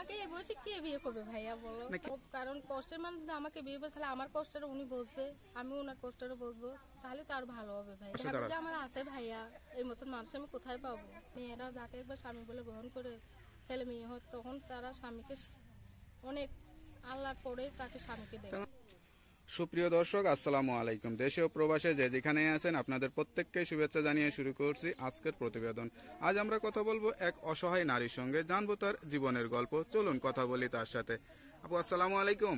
আমাকে বলছি কে বিয়ে করবে ভাইয়া বলো কারণ কষ্টের মানুষ আমাকে বিয়ে করে তাহলে আমার কষ্টের উনি বসবে আমি ওনার কষ্টের বসবো তাহলে তার ভালো হবে ভাই যে আমার আছে ভাইয়া এই মতন মানুষ আমি কোথায় পাবো মেয়েরা যাকে একবার স্বামী বলে গ্রহণ করে ছেলে মেয়ে হয় তখন তারা স্বামীকে অনেক আল্লাহ পরে তাকে স্বামীকে দেয় সুপ্রিয় দর্শক আসসালামু আলাইকুম দেশে ও প্রবাসে যে যেখানে আছেন আপনাদের প্রত্যেককে শুভেচ্ছা জানিয়ে শুরু করছি আজকের প্রতিবেদন আজ আমরা কথা বলবো এক অসহায় নারীর সঙ্গে জানবো তার জীবনের গল্প চলুন কথা বলি তার সাথে আপু আসসালামু আলাইকুম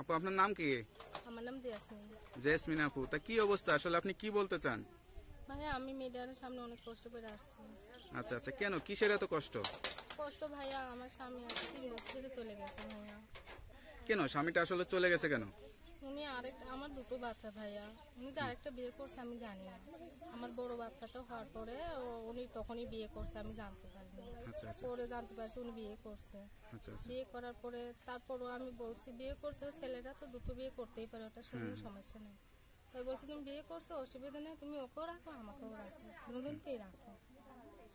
আপু আপনার নাম কি জেসমিনা জেসমিন আপু তা কি অবস্থা আসলে আপনি কি বলতে চান আমি সামনে অনেক কষ্ট করে আসছি আচ্ছা আচ্ছা কেন কিসের এত কষ্ট কষ্ট ভাইয়া আমার স্বামী তিন চলে গেছে ভাইয়া কেন স্বামীটা আসলে চলে গেছে কেন উনি আরেক আমার দুটো বাচ্চা ভাইয়া উনি তো আরেকটা বিয়ে করছে আমি জানি না আমার বড় বাচ্চাটা হওয়ার পরে উনি তখনই বিয়ে করছে আমি জানতে পারিনি আচ্ছা, আচ্ছা। পরে জানতে পারছি উনি বিয়ে করছে আচ্ছা, আচ্ছা। বিয়ে করার পরে তারপরও আমি বলছি বিয়ে করতে ছেলেরা তো দুটো বিয়ে করতেই পারে ওটা শুনে সমস্যা নেই তাই বলছি তুমি বিয়ে করছো অসুবিধা নেই তুমি ওকেও রাখো আমাকেও রাখো দুজনকেই রাখো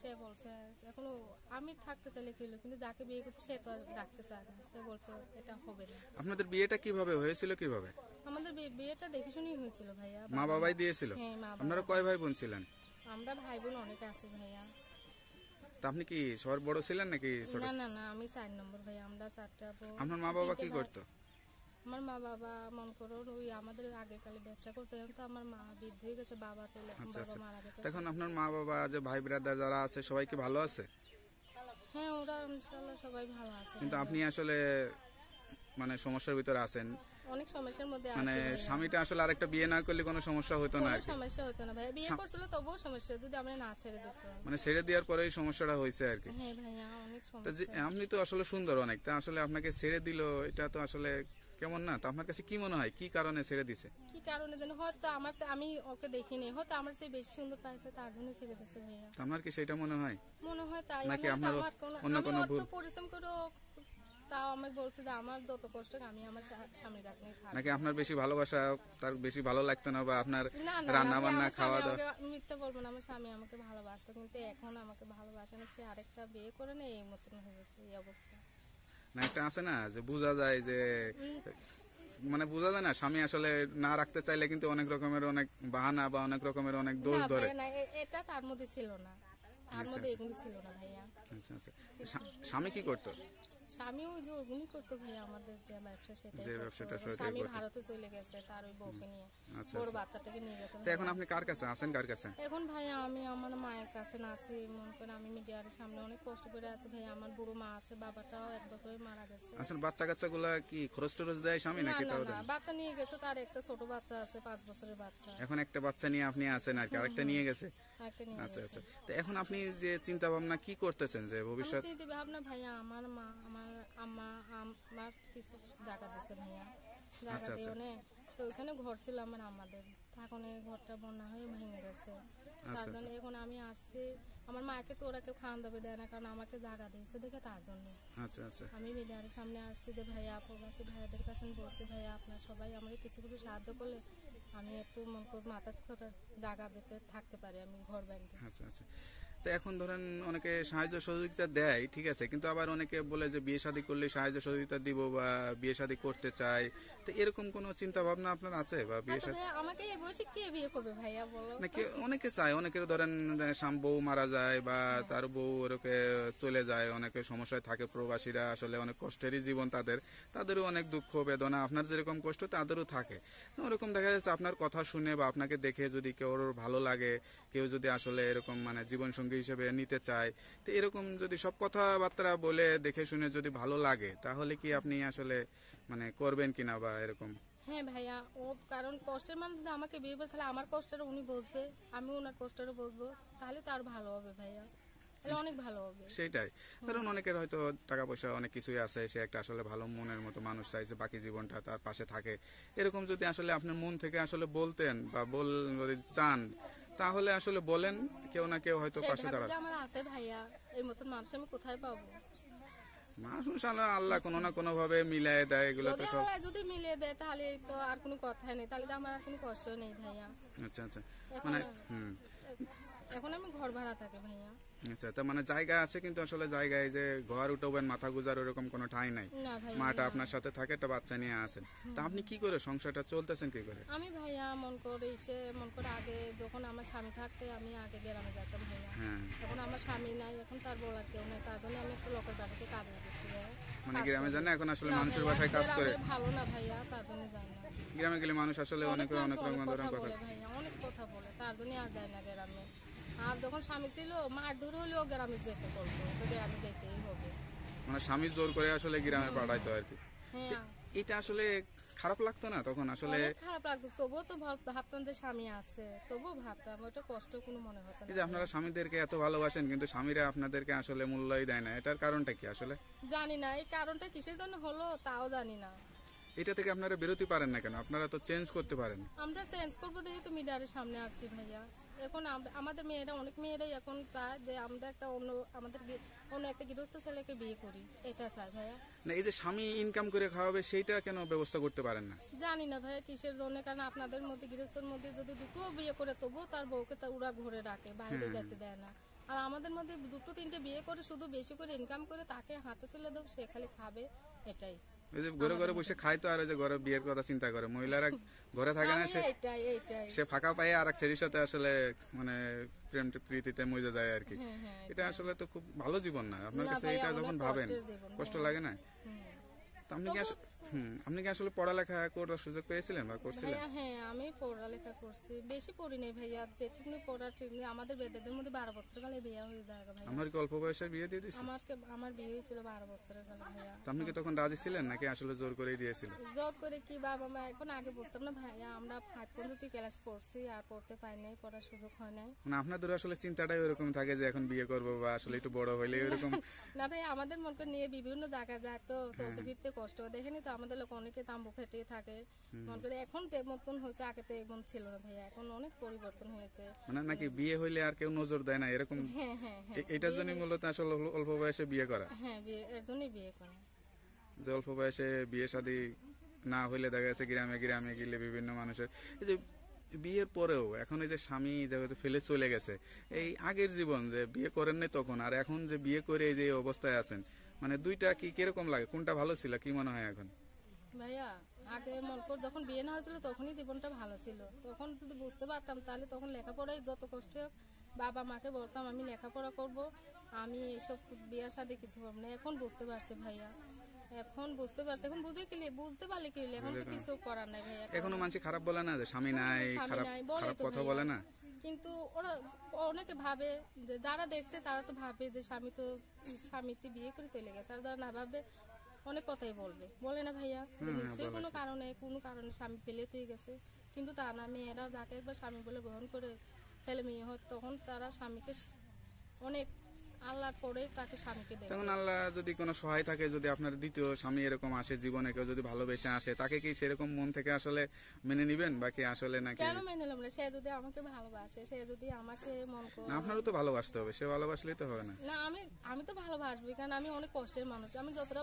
সে বলছে এখনো আমি থাকতে চাইলে কি হলো কিন্তু যাকে বিয়ে করছে সে তো আর রাখতে চায় না সে বলছে এটা হবে না আপনাদের বিয়েটা কিভাবে হয়েছিল কিভাবে আমাদের বিয়েটা দেখে শুনেই হয়েছিল ভাইয়া মা বাবাই দিয়েছিল হ্যাঁ, আপনারা কয় ভাই বোন ছিলেন আমরা ভাই বোন অনেক আছি ভাইয়া তা আপনি কি সর বড় ছিলেন নাকি ছোট না না না আমি চার নম্বর ভাইয়া আমরা চারটা বোন আপনার মা বাবা কি ভাই। করতো আমার মা বাবা মন করুন ওই আমাদের আগেকালে ব্যবসা করতে তো আমার মা বৃদ্ধ হয়ে গেছে বাবা চলে আচ্ছা, বাবা আচ্ছা। মারা গেছে এখন আপনার মা বাবা যে ভাই ব্রাদার যারা আছে সবাই কি ভালো আছে হ্যাঁ ওরা ইনশাআল্লাহ সবাই ভালো আছে কিন্তু আপনি আসলে মানে সমস্যার ভিতরে আছেন অনেক সমস্যার মধ্যে মানে স্বামীটা আসলে আরেকটা বিয়ে না করলে কোনো সমস্যা হতো না সমস্যা হতো না ভাই বিয়ে করছিল তবুও সমস্যা যদি আমরা না ছেড়ে দিতাম মানে ছেড়ে দেওয়ার পরেই সমস্যাটা হয়েছে আর কি হ্যাঁ ভাইয়া অনেক সমস্যা তো আপনি তো আসলে সুন্দর অনেক তা আসলে আপনাকে ছেড়ে দিল এটা তো আসলে কেমন না তো আপনার কাছে কি মনে হয় কি কারণে ছেড়ে দিছে কি কারণে যেন হয়তো আমার আমি ওকে দেখিনি হয়তো আমার সে বেশি সুন্দর পাইছে তার জন্য ছেড়ে দিছে ভাইয়া তো আপনার কি সেটা মনে হয় মনে হয় তাই নাকি আপনার অন্য কোনো ভুল পরিশ্রম করে তাও আমি বলছি যে আমার যত কষ্ট আমি আমার স্বামীর কাছে নাকি আপনার বেশি ভালোবাসা তার বেশি ভালো লাগতো না বা আপনার রান্না বান্না খাওয়া দাওয়া মিথ্যে বলবো না আমার স্বামী আমাকে ভালোবাসতো কিন্তু এখন আমাকে ভালোবাসে না সে আরেকটা বিয়ে করে না এই মতন হয়ে গেছে এই অবস্থা না একটা আছে না যে বোঝা যায় যে মানে বোঝা যায় না স্বামী আসলে না রাখতে চাইলে কিন্তু অনেক রকমের অনেক বাহানা বা অনেক রকমের অনেক দোষ ধরে এটা তার মধ্যে ছিল না আচ্ছা, আচ্ছা।, আচ্ছা, আচ্ছা। স্বামী কি করতো স্বামীও যে করতে আমাদের যে ব্যবসা সেটা স্বামী ভারতে চলে গেছে তার ওই বউকে নিয়ে আচ্ছা, আচ্ছা। বাচ্চাটাকে নিয়ে গেছে এখন আপনি কার কাছে আছেন কার কাছে এখন ভাই আমি আমার মায়ের কাছে আছি আমি মিডিয়ার সামনে অনেক কষ্ট করে আছি ভাই আমার বুড়ো মা আছে বাবাটাও এক বছরে মারা গেছে আসলে বাচ্চা কাচ্চাগুলা কি খরচ টরচ দেয় স্বামী নাকি তাও বাচ্চা নিয়ে গেছে তার একটা ছোট বাচ্চা আছে পাঁচ বছরের বাচ্চা এখন একটা বাচ্চা নিয়ে আপনি আছেন আর কি আরেকটা নিয়ে গেছে আচ্ছা আচ্ছা তো এখন আপনি যে চিন্তা ভাবনা কি করতেছেন যে ভবিষ্যৎ চিন্তা ভাবনা ভাইয়া আমার মা আমার আম্মা আমার কিছু জায়গা ভাইয়া জায়গা আচ্ছা, আচ্ছা। দিয়ে তো ঘর ছিল আমার আমাদের এখন এই ঘরটা বন্যা হয়ে ভেঙে গেছে আচ্ছা, তার জন্য এখন আমি আসছি আমার মাকে তো ওরা কেউ খাওয়ান দাবে দেয় না কারণ আমাকে জায়গা দিয়েছে দেখে তার জন্য আমি মিডিয়ার সামনে আসছি যে ভাইয়া প্রবাসী ভাইয়াদের কাছে বলছি ভাইয়া আপনার সবাই আমাকে কিছু কিছু সাহায্য করলে আমি একটু মন করি মাথা দাগা দিতে থাকতে পারি আমি ঘর বাড়ি আচ্ছা আচ্ছা তো এখন ধরেন অনেকে সাহায্য সহযোগিতা দেয় ঠিক আছে কিন্তু আবার অনেকে বলে যে বিয়ে শাদী করলে সাহায্য সহযোগিতা দিব বা বিয়ে শাদী করতে চাই তো এরকম কোনো চিন্তা ভাবনা আপনার আছে বা বিয়ে আচ্ছা শাদী আমাকে বলছি কে বিয়ে করবে ভাইয়া বলো নাকি অনেকে চায় অনেকের ধরেন স্বাম বউ মারা যায় বা হ্যাঁ। তার বউ ওরকে চলে যায় অনেকে সমস্যায় থাকে প্রবাসীরা আসলে অনেক কষ্টেরই জীবন তাদের তাদেরও অনেক দুঃখ বেদনা আপনার যেরকম কষ্ট তাদেরও থাকে ওরকম দেখা যাচ্ছে আপনার কথা শুনে বা আপনাকে দেখে যদি কেউ ভালো লাগে কেউ যদি আসলে এরকম মানে জীবন সঙ্গী হিসেবে নিতে চায় তো এরকম যদি সব কথাবার্তা বলে দেখে শুনে যদি ভালো লাগে তাহলে কি আপনি আসলে মানে করবেন কিনা বা এরকম হ্যাঁ ভাইয়া ও কারণ কষ্টের মানুষ আমাকে বিয়ে করে তাহলে আমার কষ্টের উনি বসবে আমি ওনার কষ্টের বসবো তাহলে তার ভালো হবে ভাইয়া অনেক ভালো হবে সেটাই কারণ অনেকের হয়তো টাকা পয়সা অনেক কিছুই আছে সে একটা আসলে ভালো মনের মতো মানুষ বাকি জীবনটা তার পাশে থাকে এরকম যদি আসলে আপনার মন থেকে আসলে বলতেন বা বল যদি চান তাহলে আসলে বলেন কেউ না কেউ হয়তো পাশে দাঁড়াবে আমার আছে ভাইয়া এই মতন মানুষ আমি কোথায় পাবো মানুষ আল্লাহ কোনো না কোনো ভাবে মিলায় দেয় এগুলো তো সব যদি মিলিয়ে দেয় তাহলে তো আর কোনো কথা নেই তাহলে তো আমার আর কোনো কষ্ট নেই ভাইয়া আচ্ছা আচ্ছা মানে হুম এখন আমি ঘর ভাড়া থাকে ভাইয়া আচ্ছা তার মানে জায়গা আছে কিন্তু আসলে জায়গায় যে ঘর উঠবেন মাথা গুজার ওরকম কোনো ঠাই নাই মাটা আপনার সাথে থাকে একটা বাচ্চা নিয়ে আসেন তা আপনি কি করে সংসারটা চলতেছেন কি করে আমি ভাইয়া মন করে এসে মন করে আগে যখন আমার স্বামী থাকতে আমি আগে গ্রামে যেতাম ভাইয়া হ্যাঁ। এখন আমার স্বামী নাই এখন তার বলার কেউ নাই তার জন্য আমি একটু লোকের বাড়িতে কাজ করছি মানে গ্রামে জানা এখন আসলে মানুষের বাসায় কাজ করে ভালো না ভাইয়া তার জন্য যাই গ্রামে গেলে মানুষ আসলে অনেক অনেক রকম কথা বলে অনেক কথা বলে তার জন্য আর যায় না গ্রামে আর যখন স্বামী ছিল মার হলেও গ্রামে যেতে তো গ্রামে যেতেই হবে মানে স্বামী জোর করে আসলে গ্রামে পাঠাইতো আর কি হ্যাঁ। এটা আসলে খারাপ লাগতো না তখন আসলে খারাপ লাগতো তবুও তো ভাবতাম যে স্বামী আছে তবুও ভাবতাম ওটা কষ্ট কোনো মনে হতো না যে আপনারা স্বামীদেরকে এত ভালোবাসেন কিন্তু স্বামীরা আপনাদেরকে আসলে মূল্যই দেয় না এটার কারণটা কি আসলে জানি না এই কারণটা কিসের জন্য হলো তাও জানি না এটা থেকে আপনারা বিরতি পারেন না কেন আপনারা তো চেঞ্জ করতে পারেন আমরা চেঞ্জ করবো যেহেতু মিডিয়ার সামনে আসছি ভাইয়া এখন আমাদের মেয়েরা অনেক মেয়েরাই এখন চায় যে আমরা একটা অন্য আমাদের অন্য একটা গৃহস্থ ছেলেকে বিয়ে করি এটা চায় ভাইয়া না এই যে স্বামী ইনকাম করে খাওয়াবে সেইটা কেন ব্যবস্থা করতে পারেন না জানি না ভাইয়া কিসের জন্য কারণ আপনাদের মধ্যে গৃহস্থের মধ্যে যদি দুটো বিয়ে করে তবুও তার বউকে ওরা ঘরে রাখে বাইরে যেতে দেয় না আর আমাদের মধ্যে দুটো তিনটে বিয়ে করে শুধু বেশি করে ইনকাম করে তাকে হাতে তুলে দেবো সে খালি খাবে এটাই ঘরে ঘরে বসে খায় তো আর যে ঘরে বিয়ের কথা চিন্তা করে মহিলারা ঘরে থাকে না সে সে ফাঁকা পায়ে আর এক ছেলের সাথে আসলে মানে প্রেম প্রীতিতে মজা যায় আর কি হ্যাঁ, হ্যাঁ, এটা আসলে তো খুব ভালো জীবন না আপনার কাছে এটা যখন ভাবেন কষ্ট হ্যাঁ। লাগে না আপনি কি আপনি কি আসলে পড়ালেখা করার সুযোগ পেয়েছিলেন বা করছিলেন হ্যাঁ হ্যাঁ আমি পড়ালেখা করছি বেশি পড়ি নাই ভাইয়া যেটুকু পড়া ঠিক নেই আমাদের বেদেদের মধ্যে 12 বছর কালে বিয়ে হয়ে যায় ভাই আমার কি অল্প বয়সে বিয়ে দিয়ে দিয়েছে আমার কি আমার বিয়ে হয়েছিল 12 বছরের কালে ভাইয়া তো আপনি কি তখন রাজি ছিলেন নাকি আসলে জোর করেই দিয়েছিল জোর করে কি বাবা মা এখন আগে বুঝতাম না ভাইয়া আমরা ফাইভ পর্যন্ত ক্লাস পড়ছি আর পড়তে পাই নাই পড়ার সুযোগ হয় নাই মানে আপনাদের আসলে চিন্তাটাই এরকম থাকে যে এখন বিয়ে করব বা আসলে একটু বড় হইলে এরকম না ভাই আমাদের মনে করে নিয়ে বিভিন্ন জায়গা যায় তো চলতে ফিরতে কষ্ট দেখেনি তো আমাদের লোক অনেকে তাম্বু ফেটে থাকে মনে করে এখন যে মতন হয়েছে আগে তো এমন ছিল না ভাইয়া এখন অনেক পরিবর্তন হয়েছে মানে নাকি বিয়ে হইলে আর কেউ নজর দেয় না এরকম হ্যাঁ হ্যাঁ, হ্যাঁ। এটার জন্য মূলত আসলে অল্প বয়সে বিয়ে করা হ্যাঁ বিয়ে এর জন্যই বিয়ে করা যে অল্প বয়সে বিয়ে শাদী না হইলে দেখা যাচ্ছে গ্রামে গ্রামে গেলে বিভিন্ন মানুষের এই যে বিয়ের পরেও এখন এই যে স্বামী যেহেতু ফেলে চলে গেছে এই আগের জীবন যে বিয়ে করেন নাই তখন আর এখন যে বিয়ে করে এই যে অবস্থায় আছেন মানে দুইটা কি কিরকম লাগে কোনটা ভালো ছিল কি মনে হয় এখন ভাইয়া আগে মন কর যখন বিয়ে না হয়েছিল তখনই জীবনটা ভালো ছিল তখন যদি বুঝতে পারতাম তাহলে তখন লেখাপড়ায় যত কষ্ট হোক বাবা মাকে বলতাম আমি লেখাপড়া করব আমি এইসব বিয়ে সাথে কিছু করবো না এখন বুঝতে পারছে ভাইয়া এখন বুঝতে পারছে এখন বুঝে কি বুঝতে পারলে কি এখন তো কিছু করার নাই ভাইয়া এখনো মানুষ খারাপ বলে না যে স্বামী নাই খারাপ খারাপ কথা বলে না কিন্তু ওরা অনেকে ভাবে যে যারা দেখছে তারা তো ভাবে যে স্বামী তো স্বামীতে বিয়ে করে চলে গেছে আর যারা না ভাবে অনেক কথাই বলবে বলে না ভাইয়া যে কোনো কারণে কোনো কারণে স্বামী পেলেতেই গেছে কিন্তু তা না মেয়েরা যাকে একবার স্বামী বলে গ্রহণ করে ছেলে মেয়ে হয় তখন তারা স্বামীকে অনেক আল্লাহর পরে তাকে স্বামীকে দেয় তখন আল্লাহ যদি কোনো সহায় থাকে যদি আপনার দ্বিতীয় স্বামী এরকম আসে জীবনে কেউ যদি ভালোবেসে আসে তাকে কি সেরকম মন থেকে আসলে মেনে নিবেন বা কি আসলে নাকি কেন মেনে নিলাম না সে যদি আমাকে ভালোবাসে সে যদি আমাকে মন করে আপনারও তো ভালোবাসতে হবে সে ভালোবাসলেই তো হবে না না আমি আমি তো ভালোবাসবি কারণ আমি অনেক কষ্টের মানুষ আমি যতটা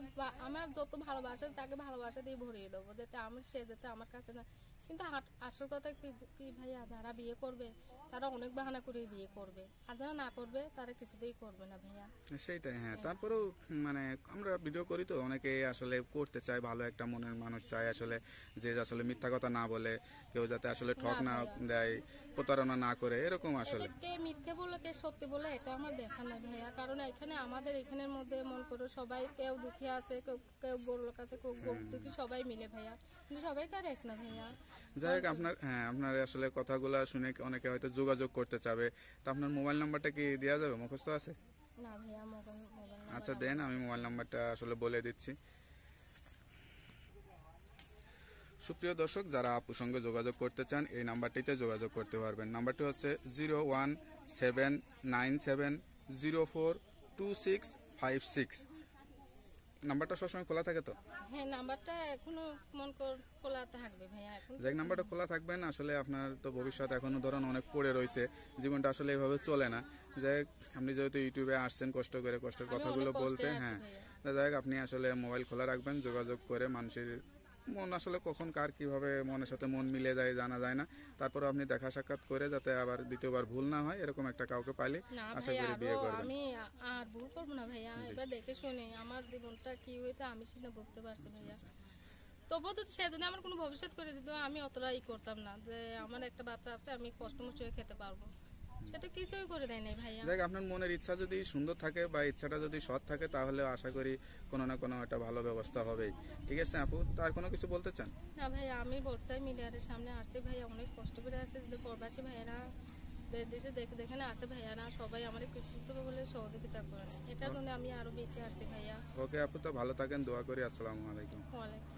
আমার যত ভালোবাসে তাকে ভালোবাসা দিয়ে ভরিয়ে দেবো যাতে আমি সে যাতে আমার কাছে না কিন্তু আসল কথা কি ভাইয়া যারা বিয়ে করবে তারা অনেক বাহানা করে বিয়ে করবে আর যারা না করবে তারা কিছুতেই করবে না ভাইয়া সেটাই হ্যাঁ, হ্যাঁ। তারপরেও মানে আমরা ভিডিও করি তো অনেকে আসলে করতে চায় ভালো একটা মনের মানুষ চায় আসলে যে আসলে মিথ্যা কথা না বলে কেউ যাতে আসলে ঠক না দেয় প্রতারণা না করে এরকম আসলে মিথ্যে বলে এটাকে সত্যি বলে এটা আমার দেখা নাই ভাইয়া কারণ এখানে আমাদের এখানের মধ্যে মন করো সবাই কেউ দুঃখী আছে কেউ কেউ বড়লোক আছে কেউ দুঃখী সবাই মিলে ভাইয়া কিন্তু সবাই তার এক না ভাইয়া যাই হোক আপনার হ্যাঁ আপনার আসলে কথাগুলো শুনে অনেকে হয়তো যোগাযোগ করতে চাবে তো আপনার মোবাইল নাম্বারটা কি দেওয়া যাবে মুখস্থ আছে না ভাইয়া মোবাইল আচ্ছা দেন আমি মোবাইল নাম্বারটা আসলে বলে দিচ্ছি সুপ্রিয় দর্শক যারা আপুর সঙ্গে যোগাযোগ করতে চান এই নাম্বারটিতে যোগাযোগ করতে পারবেন নাম্বারটি হচ্ছে zero one seven nine seven zero four two six five six নাম্বারটা সবসময় খোলা থাকে তো হ্যাঁ নাম্বারটা এখনো মন খোলা থাকবে ভাইয়া এখন যাক নাম্বারটা খোলা থাকবে না আসলে আপনার তো ভবিষ্যৎ এখনো ধরুন অনেক পড়ে রয়েছে জীবনটা আসলে এভাবে চলে না যাই আপনি যেহেতু ইউটিউবে আসছেন কষ্ট করে কষ্টের কথাগুলো বলতে হ্যাঁ যাই আপনি আসলে মোবাইল খোলা রাখবেন যোগাযোগ করে মানুষের মন আসলে কখন কার কিভাবে মনের সাথে মন মিলে যায় জানা যায় না তারপর আপনি দেখা সাক্ষাৎ করে যাতে আবার দ্বিতীয়বার ভুল না হয় এরকম একটা কাউকে পাইলে আশা করি বিয়ে করবেন আমি আর ভুল করব না ভাইয়া এবার দেখে শুনে আমার জীবনটা কি হইতে আমি সেটা বুঝতে পারছি আচ্ছা, ভাইয়া আচ্ছা। তবুও তো সেদিন আমার কোনো ভবিষ্যৎ করে দিত আমি অতটা ই করতাম না যে আমার একটা বাচ্চা আছে আমি কষ্ট মুচুয়ে খেতে পারবো সেটা করে ভাইয়া যাক আপনার মনের ইচ্ছা যদি সুন্দর থাকে বা ইচ্ছাটা যদি সৎ থাকে তাহলে আশা করি কোনো না কোনো একটা ভালো ব্যবস্থা হবে ঠিক আছে আপু তার কোনো কিছু বলতে চান না ভাইয়া আমি বর্ষায় মিডিয়ারের সামনে আসছি ভাইয়া অনেক কষ্ট করে আসছে যদি প্রবাসী ভাইয়েরা দেখে না ভাইয়া না সবাই আমি বেশি ভাইয়া ওকে আপু তো ভালো থাকেন দোয়া করি আসসালাম আলাইকুম ওয়ালাইকুম